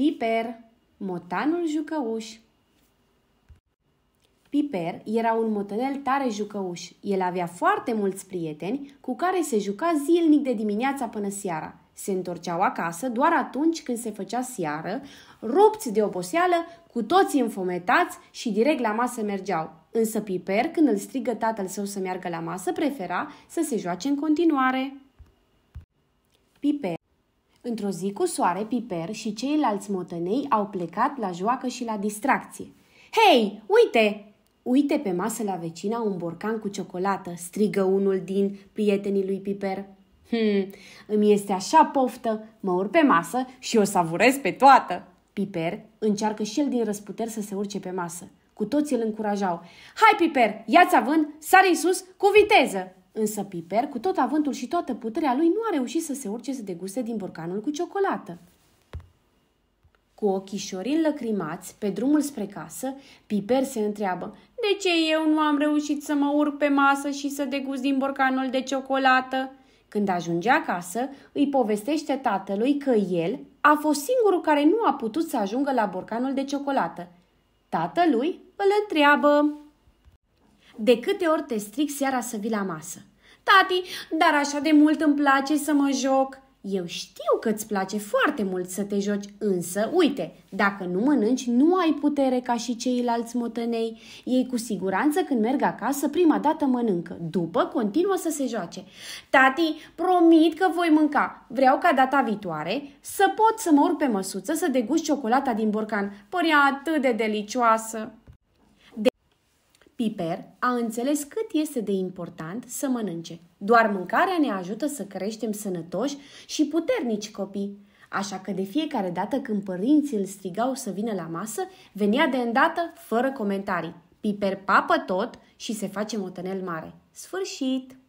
Piper, motanul jucăuș. Piper era un motănel tare jucăuș. El avea foarte mulți prieteni cu care se juca zilnic de dimineața până seara. Se întorceau acasă doar atunci când se făcea seară, rupți de oboseală, cu toții înfometați și direct la masă mergeau. Însă Piper, când îl strigă tatăl său să meargă la masă, prefera să se joace în continuare. Piper Într-o zi cu soare, Piper și ceilalți motănei au plecat la joacă și la distracție. Hei, uite! Uite pe masă la vecina un borcan cu ciocolată, strigă unul din prietenii lui Piper. Hmm, îmi este așa poftă, mă urc pe masă și o savurez pe toată. Piper încearcă și el din răsputeri să se urce pe masă. Cu toții îl încurajau. Hai, Piper, ia-ți avân, sare în sus, cu viteză! Însă Piper, cu tot avântul și toată puterea lui, nu a reușit să se urce să deguste din borcanul cu ciocolată. Cu ochișorii lăcrimați, pe drumul spre casă, Piper se întreabă De ce eu nu am reușit să mă urc pe masă și să degust din borcanul de ciocolată?" Când ajunge acasă, îi povestește tatălui că el a fost singurul care nu a putut să ajungă la borcanul de ciocolată. Tatălui îl întreabă de câte ori te stric seara să vii la masă. Tati, dar așa de mult îmi place să mă joc. Eu știu că îți place foarte mult să te joci, însă, uite, dacă nu mănânci, nu ai putere ca și ceilalți motănei. Ei cu siguranță când merg acasă, prima dată mănâncă, după continuă să se joace. Tati, promit că voi mânca. Vreau ca data viitoare să pot să mă urc pe măsuță să degust ciocolata din borcan. Părea atât de delicioasă. Piper a înțeles cât este de important să mănânce. Doar mâncarea ne ajută să creștem sănătoși și puternici copii. Așa că de fiecare dată când părinții îl strigau să vină la masă, venea de îndată fără comentarii. Piper papă tot și se face motănel mare. Sfârșit!